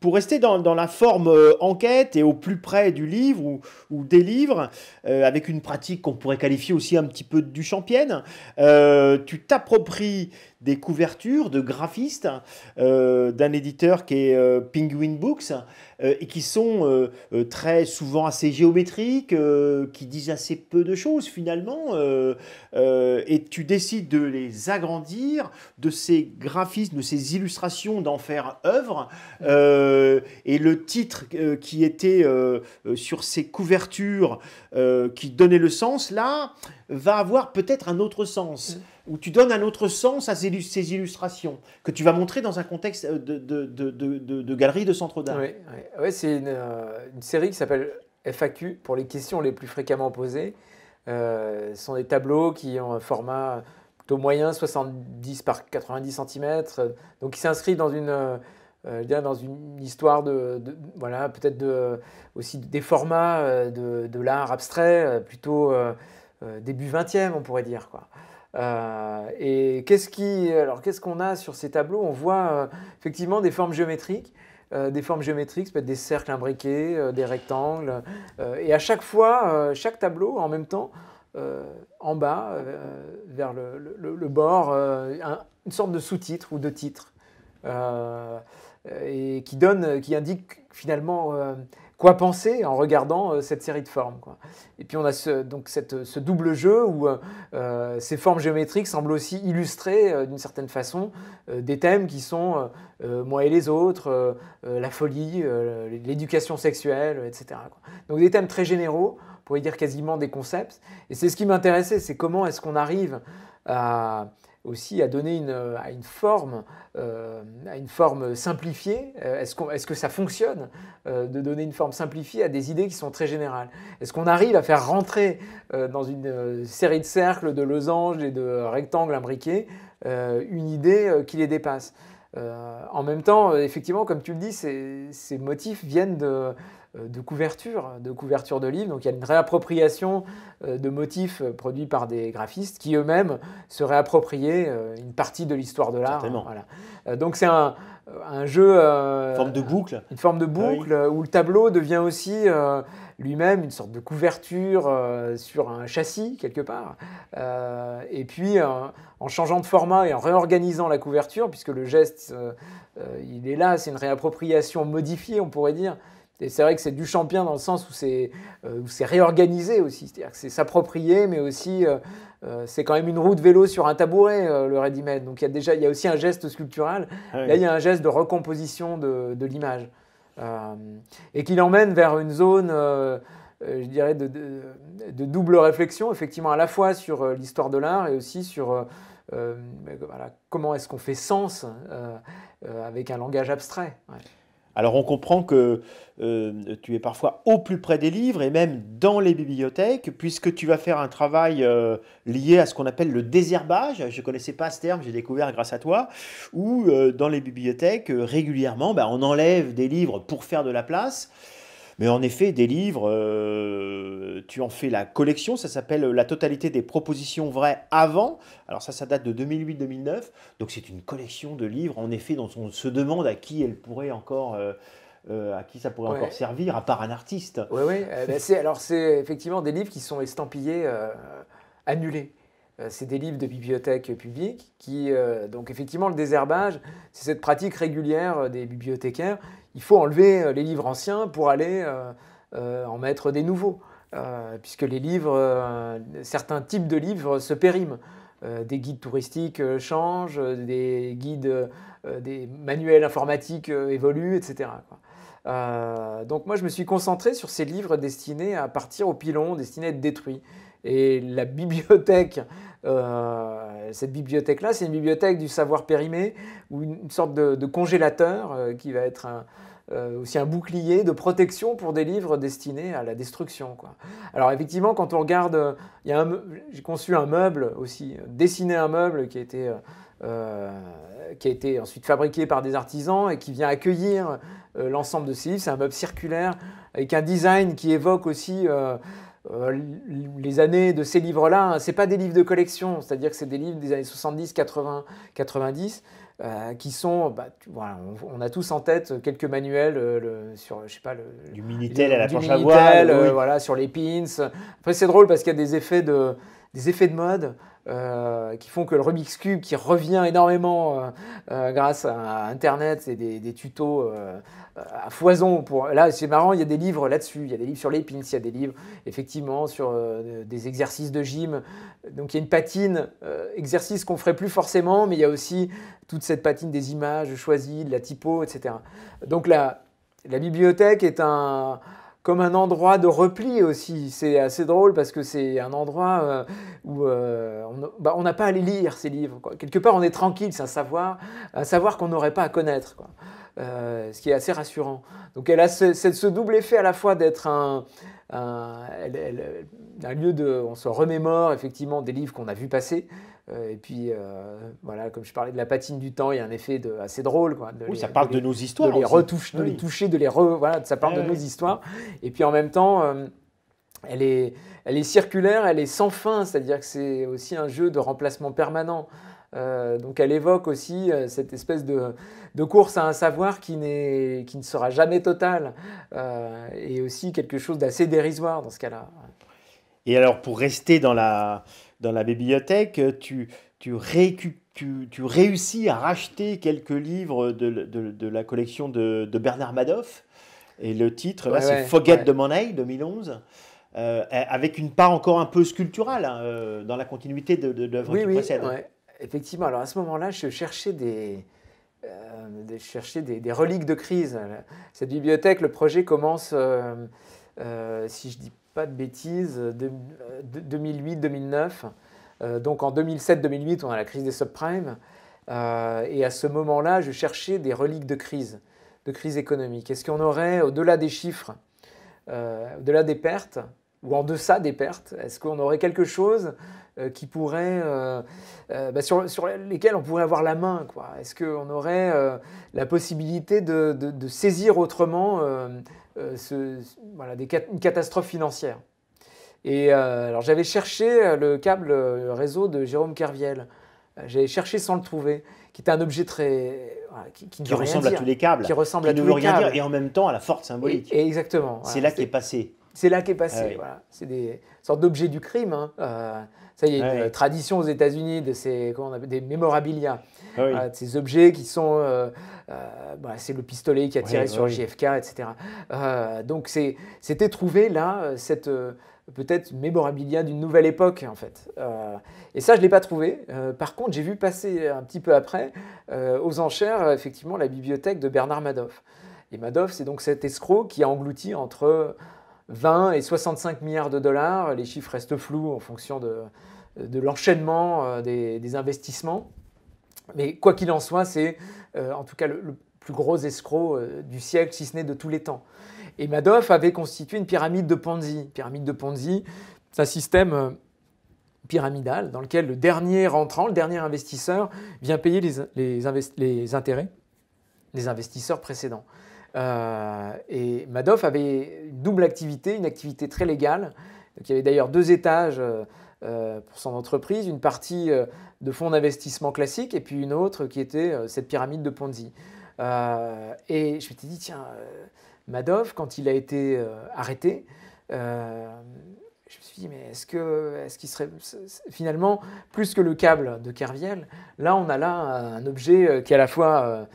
pour rester dans, la forme euh, enquête et au plus près du livre ou, des livres, euh, avec une pratique qu'on pourrait qualifier aussi un petit peu du champienne, euh, tu t'appropries des couvertures de graphistes d'un éditeur qui est Penguin Books et qui sont très souvent assez géométriques, qui disent assez peu de choses finalement, et tu décides de les agrandir, de ces graphismes, de ces illustrations, d'en faire œuvre. Euh, et le titre euh, qui était euh, sur ces couvertures qui donnait le sens, là, va avoir peut-être un autre sens, mm. où tu donnes un autre sens à ces, ces, illustrations, que tu vas montrer dans un contexte de, de, de galerie de centre d'art. Oui, c'est une, une, série qui s'appelle FAQ, pour les questions les plus fréquemment posées. ce sont des tableaux qui ont un format plutôt moyen, 70 par 90 cm, donc qui s'inscrit dans une euh, dans une histoire de, voilà, peut-être de, aussi des formats euh, de, l'art abstrait, euh, plutôt début 20e, on pourrait dire. Quoi. et qu'est-ce qui, alors qu'est-ce qu'on a sur ces tableaux On voit effectivement des formes géométriques, des formes géométriques, ça peut être des cercles imbriqués, des rectangles, et à chaque fois, chaque tableau en même temps, en bas, vers le, bord, une sorte de sous-titre ou de titre. Euh, et qui donne, euh, qui indique finalement euh, quoi penser en regardant cette série de formes. Et puis on a ce, donc ce double jeu où ces formes géométriques semblent aussi illustrer d'une certaine façon des thèmes qui sont moi et les autres, la folie, l'éducation sexuelle, etc. Donc des thèmes très généraux, on pourrait dire quasiment des concepts. Et c'est ce qui m'intéressait, c'est comment est-ce qu'on arrive à aussi à donner une, euh, à une forme, euh, à une simplifiée euh, Est-ce que ça fonctionne de donner une forme simplifiée à des idées qui sont très générales Est-ce qu'on arrive à faire rentrer dans une série de cercles, de losanges et de rectangles imbriqués une idée qui les dépasse En même temps, effectivement, comme tu le dis, ces motifs viennent de euh, de couverture, de couverture de livre. Donc il y a une réappropriation euh, de motifs euh, produits par des graphistes qui eux-mêmes se réappropriaient une partie de l'histoire de l'art. Voilà. Donc c'est un, jeu... une forme de ah boucle. Une forme de boucle où le tableau devient aussi lui-même une sorte de couverture sur un châssis quelque part. et puis en changeant de format et en réorganisant la couverture, puisque le geste, il est là, c'est une réappropriation modifiée, on pourrait dire c'est vrai que c'est du champion dans le sens euh, où c'est réorganisé aussi, c'est-à-dire que c'est s'approprier, mais aussi euh, euh, c'est quand même une roue de vélo sur un tabouret, le ready Donc il y a déjà, il y a aussi un geste sculptural. Ah Là, il y a un geste de recomposition de, l'image et qui l'emmène vers une zone, je dirais, de, double réflexion, effectivement à la fois sur l'histoire de l'art et aussi sur comment est-ce qu'on fait sens avec un langage abstrait. Alors on comprend que euh, tu es parfois au plus près des livres et même dans les bibliothèques, puisque tu vas faire un travail euh, lié à ce qu'on appelle le désherbage. Je ne connaissais pas ce terme, j'ai découvert grâce à toi, où euh, dans les bibliothèques, régulièrement, bah, on enlève des livres pour faire de la place. Mais en effet, des livres, euh, tu en fais la collection, ça s'appelle euh, La totalité des propositions vraies avant. Alors ça, ça date de 2008-2009. Donc c'est une collection de livres, en effet, dont on se demande à qui elle pourrait encore... Euh, à qui ça pourrait encore servir, à part un artiste. Oui, oui. Bah, alors, c'est effectivement des livres qui sont estampillés annulés c'est des livres de bibliothèques publiques qui, donc effectivement, le désherbage, c'est cette pratique régulière des bibliothécaires il faut enlever euh, les livres anciens pour aller euh, euh, en mettre des nouveaux, puisque les livres, certains types de livres se périment. des guides touristiques changent, des guides, des manuels informatiques évoluent, etc. donc moi, je me suis concentré sur ces livres destinés à partir au pilon, destinés à être détruits. Et la bibliothèque, cette bibliothèque-là, c'est une bibliothèque du savoir périmé, ou une sorte de, congélateur qui va être euh, aussi un bouclier de protection pour des livres destinés à la destruction. Alors effectivement, quand on regarde, euh, j'ai conçu un meuble aussi, euh, dessiné un meuble qui a été... qui a été ensuite fabriqué par des artisans et qui vient accueillir l'ensemble de ces livres. C'est un meuble circulaire avec un design qui évoque aussi les années de ces livres-là. Ce pas des livres de collection, c'est-à-dire que c'est des livres des années 70, 80, 90. Euh, qui sont, bah, on, a tous en tête quelques manuels euh, sur, je sais pas, le, du Minitel à la planche à voile, euh, voilà, sur les pins. Après, c'est drôle parce qu'il y a des effets de, des effets de mode. Euh, qui font que le Rubik's Cube, qui revient énormément euh, euh, grâce à Internet et des, tutos à foison. Pour... Là, c'est marrant, il y a des livres là-dessus. Il y a des livres sur les pins, il y a des livres, effectivement, sur des exercices de gym. Donc, il y a une patine, exercice qu'on ferait plus forcément, mais il y a aussi toute cette patine des images choisies, de la typo, etc. Donc, la bibliothèque est un comme un endroit de repli aussi. C'est assez drôle parce que c'est un endroit euh, où euh, bah, on n'a pas à les lire, ces livres. Quelque part, on est tranquille, c'est un savoir, savoir qu'on n'aurait pas à connaître. Euh, ce qui est assez rassurant. Donc elle a ce, ce double effet à la fois d'être un, lieu de... On se remémore effectivement des livres qu'on a vus passer. Euh, et puis euh, voilà, comme je parlais de la patine du temps, il y a un effet de, assez drôle. Quoi, de oui, ça parle de, nos histoires. De les, retouche, de les toucher, de les voilà, ça parle de nos histoires. Et puis en même temps, elle est, elle est circulaire, elle est sans fin, c'est-à-dire que c'est aussi un jeu de remplacement permanent. Euh, donc elle évoque aussi euh, cette espèce de, course à un savoir qui, qui ne sera jamais total euh, et aussi quelque chose d'assez dérisoire dans ce cas-là. Et alors pour rester dans la, dans la bibliothèque, tu, tu, récup tu, tu réussis à racheter quelques livres de, de, la collection de, Bernard Madoff. Et le titre, c'est ouais, Forget ouais. the 2011. avec une part encore un peu sculpturale hein, dans la continuité de, l'œuvre oui, qui oui, précède. Effectivement, alors à ce moment-là, euh, je cherchais des, des, reliques de crise. Cette bibliothèque, le projet commence, euh, euh, si je ne dis pas de bêtises, 2008-2009. donc en 2007-2008, on a la crise des subprimes. et à ce moment-là, je cherchais des reliques de crise, de crise économique. Est-ce qu'on aurait, au-delà des chiffres, au-delà des pertes, ou en deçà des pertes Est-ce qu'on aurait quelque chose euh, qui pourrait, euh, euh, bah, sur, lesquels on pourrait avoir la main Est-ce qu'on aurait la possibilité de, saisir autrement ce, voilà, des, une catastrophe financière Et alors j'avais cherché le câble réseau de Jérôme Kerviel. J'avais cherché sans le trouver, qui était un objet très qui, qui, ressemble à tous les câbles, qui ressemble à ne rien dire et en même temps à la forte symbolique. Et, exactement. C'est là là est passé c'est là qu'est passé. Ah c'est des sortes d'objets du crime. Il hein. euh, ça y est, ah une tradition aux États-Unis de ces comment des mémorabilia. Ah euh, ces objets qui sont. Euh, bah, c'est le pistolet qui a tiré sur JFK, etc. donc c'était trouvé là cette peut-être mémorabilia d'une nouvelle époque en fait. et ça, je ne l'ai pas trouvé. par contre, j'ai vu passer un petit peu après aux enchères effectivement la bibliothèque de Bernard Madoff. Et Madoff, c'est donc cet escroc qui a englouti entre 20 et 65 milliards de dollars. Les chiffres restent flous en fonction de, l'enchaînement euh, des, investissements. Mais quoi qu'il en soit, c'est euh, en tout cas le, plus gros escroc euh, du siècle, si ce n'est de tous les temps. Et Madoff avait constitué une pyramide de Ponzi. Pyramide de Ponzi, c'est un système pyramidal dans lequel le dernier rentrant, le dernier investisseur, vient payer les, les intérêts des investisseurs précédents. Euh, et Madoff avait une double activité, une activité très légale. Donc, il y avait d'ailleurs deux étages euh, euh, pour son entreprise, une partie de fonds d'investissement classique et puis une autre qui était cette pyramide de Ponzi. et je me suis dit, tiens, Madoff, quand il a été arrêté, je me suis dit, mais est-ce que, est-ce qu'il serait finalement plus que le câble de Kerviel Là, on a là un objet qui est à la fois,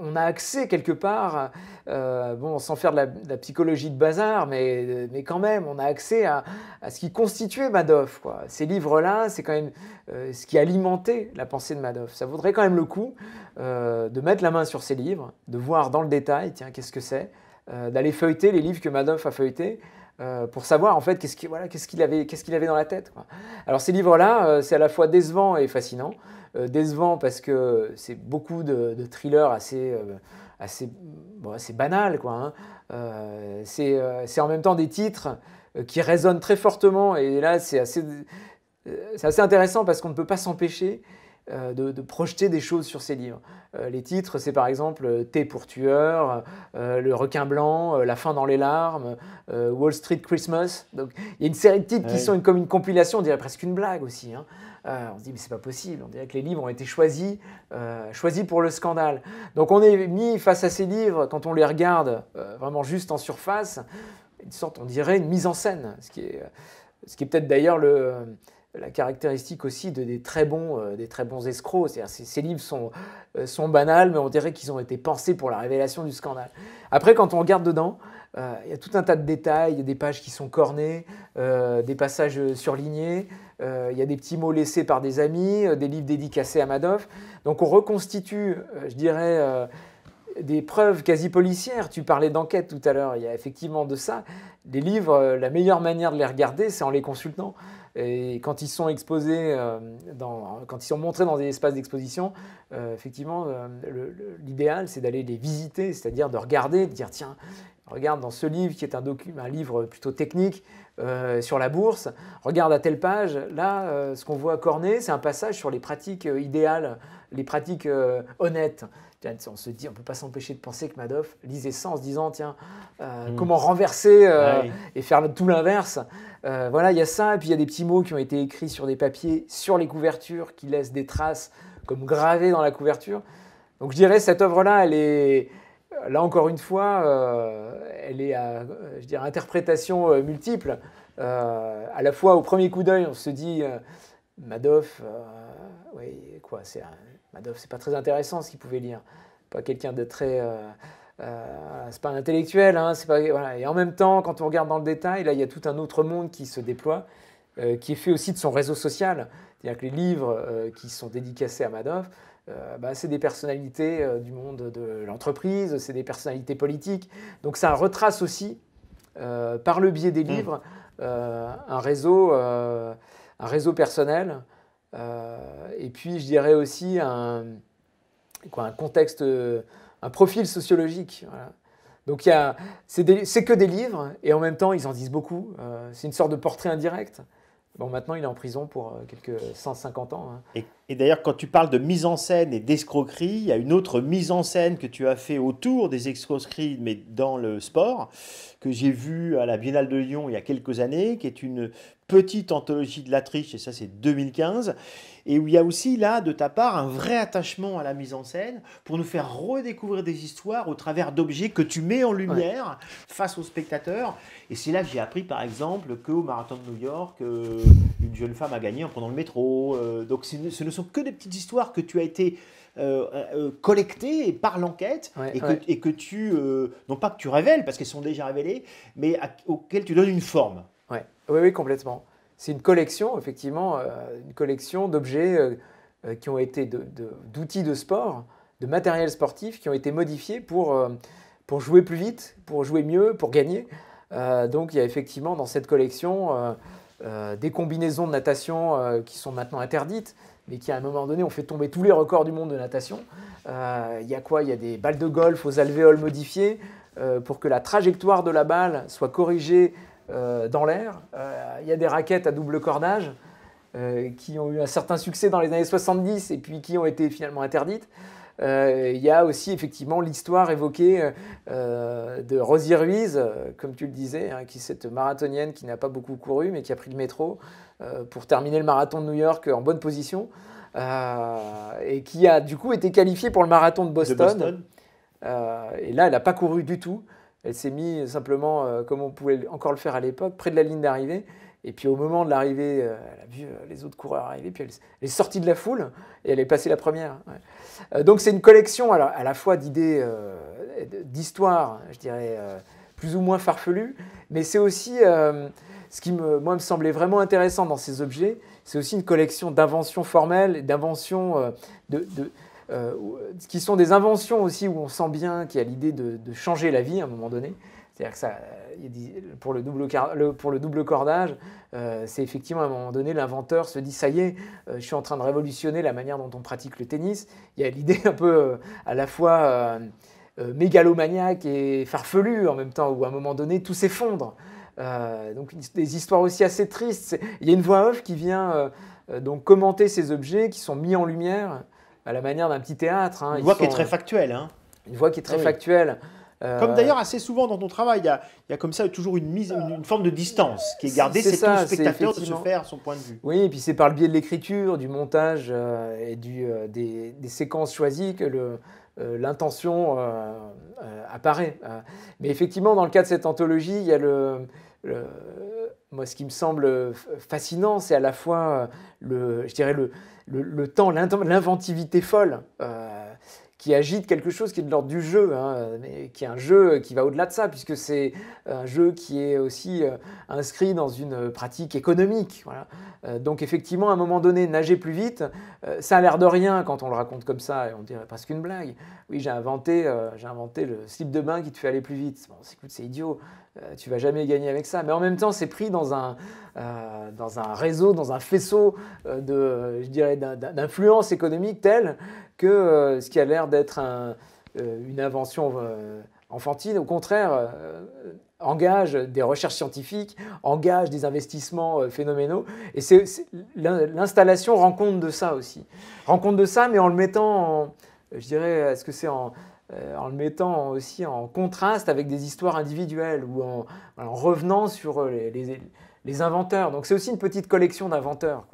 on, a accès quelque part, euh, bon, sans faire de la, psychologie de bazar, mais, quand même, on a accès à, ce qui constituait Madoff. Quoi. Ces livres-là, c'est quand même euh, ce qui alimentait la pensée de Madoff. Ça vaudrait quand même le coup euh, de mettre la main sur ces livres, de voir dans le détail, tiens, qu'est-ce que c'est, d'aller feuilleter les livres que Madoff a feuilletés, euh, pour savoir en fait qu'est-ce qu'il avait, avait, dans la tête. Alors ces livres-là, euh, c'est à la fois décevant et fascinant. Euh, décevant parce que c'est beaucoup de, thrillers assez, assez, banals. Hein. c'est en même temps des titres qui résonnent très fortement et là c'est assez, assez intéressant parce qu'on ne peut pas s'empêcher euh, de, projeter des choses sur ces livres. Euh, les titres, c'est par exemple euh, Thé pour tueur, Le requin blanc, La fin dans les larmes, Wall Street Christmas. Donc il y a une série de titres qui sont comme une compilation, on dirait presque une blague aussi. Hein. on se dit mais c'est pas possible, on dirait que les livres ont été choisis, choisis pour le scandale. Donc on est mis face à ces livres quand on les regarde vraiment juste en surface, une sorte, on dirait une mise en scène, ce qui est, ce qui est peut-être d'ailleurs le la caractéristique aussi de, des, très bons, euh, des très bons escrocs. Ces, ces, livres sont, euh, sont banals, mais on dirait qu'ils ont été pensés pour la révélation du scandale. Après, quand on regarde dedans, euh, il y a tout un tas de détails, des pages qui sont cornées, des passages surlignés, il y a des petits mots laissés par des amis, des livres dédicacés à Madoff. Donc on reconstitue, je dirais des preuves quasi policières. Tu parlais d'enquête tout à l'heure, il y a effectivement de ça les livres, euh, la meilleure manière de les regarder, c'est en les consultant. Et quand ils sont exposés, euh, quand ils sont montrés dans des espaces d'exposition, euh, effectivement, l'idéal, c'est d'aller les visiter, c'est-à-dire de regarder, de dire tiens, regarde dans ce livre qui est un, un livre plutôt technique sur la bourse, regarde à telle page, là, ce qu'on voit à c'est un passage sur les pratiques idéales, les pratiques honnêtes on se dit, on ne peut pas s'empêcher de penser que Madoff lisait ça en se disant, tiens, euh, hmm. comment renverser euh, et faire tout l'inverse. Euh, voilà, il y a ça, et puis il y a des petits mots qui ont été écrits sur des papiers, sur les couvertures, qui laissent des traces comme gravées dans la couverture. Donc je dirais, cette œuvre-là, elle est, là encore une fois, elle est à, je dirais, interprétation multiple. à la fois, au premier coup d'œil, on se dit, Madoff, oui, quoi, c'est un Madoff, c'est pas très intéressant ce qu'il pouvait lire. Pas quelqu'un de très. Euh, euh, c'est pas un intellectuel, hein, et en même temps, quand on regarde dans le détail, là, il y a tout un autre monde qui se déploie, euh, qui est fait aussi de son réseau social. C'est-à-dire que les livres qui sont dédicacés à Madoff, bah, c'est des personnalités du monde de l'entreprise, c'est des personnalités politiques. Donc ça retrace aussi, par le biais des mmh. livres, un, réseau, un réseau personnel euh, et puis, je dirais aussi un, quoi, un contexte, un profil sociologique. Voilà. Donc, c'est que des livres, et en même temps, ils en disent beaucoup. Euh, c'est une sorte de portrait indirect. Bon, maintenant, il est en prison pour euh, quelques 150 ans. Hein. Et d'ailleurs, quand tu parles de mise en scène et d'escroquerie, il y a une autre mise en scène que tu as fait autour des escroqueries, mais dans le sport, que j'ai vue à la Biennale de Lyon il y a quelques années, qui est une petite anthologie de la triche, et ça c'est 2015, et où il y a aussi là, de ta part, un vrai attachement à la mise en scène pour nous faire redécouvrir des histoires au travers d'objets que tu mets en lumière face aux spectateurs. Et c'est là que j'ai appris, par exemple, qu'au Marathon de New York, euh, une jeune femme a gagné en prenant le métro. Euh, donc ce ne sont que des petites histoires que tu as été euh, euh, euh, collectées par l'enquête et, que tu, non pas que tu révèles parce qu'elles sont déjà révélées, mais auxquelles tu donnes une forme. Ouais. Oui, oui, complètement. C'est une collection, effectivement, une collection d'objets qui ont été d'outils de, d'outils de, sport, de matériel sportif qui ont été modifiés pour, pour jouer plus vite, pour jouer mieux, pour gagner. donc il y a effectivement dans cette collection euh, des combinaisons de natation euh, qui sont maintenant interdites, mais qui à un moment donné ont fait tomber tous les records du monde de natation. Euh, il y a quoi Il y a des balles de golf aux alvéoles modifiées pour que la trajectoire de la balle soit corrigée dans l'air. Il y a des raquettes à double cordage qui ont eu un certain succès dans les années 70 et puis qui ont été finalement interdites. Euh, il y a aussi effectivement l'histoire évoquée euh, de Rosie Ruiz, euh, comme tu le disais, hein, qui est cette marathonienne qui n'a pas beaucoup couru, mais qui a pris le métro pour terminer le marathon de New York en bonne position. et qui a du coup été qualifiée pour le marathon De Boston. et là, elle n'a pas couru du tout. Elle s'est mise simplement, comme on pouvait encore le faire à l'époque, près de la ligne d'arrivée. Et puis au moment de l'arrivée, euh, elle a vu euh, les autres coureurs arriver, puis elle, est sortie de la foule et elle est passée la première. Euh, donc c'est une collection à la fois d'idées, d'histoires, je dirais, plus ou moins farfelues, mais c'est aussi ce qui me, moi, me semblait vraiment intéressant dans ces objets, c'est aussi une collection d'inventions formelles, d'inventions qui sont des inventions aussi où on sent bien qu'il y a l'idée de changer la vie à un moment donné. C'est-à-dire que ça, euh, pour le double, pour le double cordage, euh, c'est effectivement à un moment donné, l'inventeur se dit ça y est, euh, je suis en train de révolutionner la manière dont on pratique le tennis. Il y a l'idée un peu à la fois mégalomaniaque et farfelue en même temps, où à un moment donné, tout s'effondre. donc des histoires aussi assez tristes. Il y a une voix off qui vient donc commenter ces objets qui sont mis en lumière à la manière d'un petit théâtre. Hein. Hein. Une voix qui est très ah factuelle. Une voix qui est très factuelle. Euh, comme d'ailleurs assez souvent dans ton travail, il y a, comme ça toujours une, mise, une, forme de distance qui est gardée, c'est ça, le spectateur de se faire son point de vue. Oui, et puis c'est par le biais de l'écriture, du montage euh, et du, euh, des, séquences choisies que l'intention apparaît. Mais effectivement, dans le cas de cette anthologie, il y a le, moi, ce qui me semble fascinant, c'est à la fois le, je dirais le, le, le temps, l'inventivité folle qui agite quelque chose qui est de l'ordre du jeu, hein, mais qui est un jeu qui va au-delà de ça, puisque c'est un jeu qui est aussi euh, inscrit dans une pratique économique. Euh, donc effectivement, à un moment donné, nager plus vite, euh, ça a l'air de rien quand on le raconte comme ça, et on dirait presque qu'une blague. Oui, j'ai inventé, j'ai inventé le slip de bain qui te fait aller plus vite. Bon, écoute, c'est idiot. Euh, tu vas jamais gagner avec ça. Mais en même temps, c'est pris dans un, euh, dans un réseau, dans un faisceau euh, de, je dirais, d'influence économique telle que ce qui a l'air d'être une invention enfantine, au contraire, engage des recherches scientifiques, engage des investissements phénoménaux. Et c'est, l'installation rend compte de ça aussi. Rend compte de ça, mais en le mettant, je dirais, est-ce que c'est en euh, en le mettant aussi en contraste avec des histoires individuelles ou en, revenant sur euh, les, les inventeurs. Donc c'est aussi une petite collection d'inventeurs.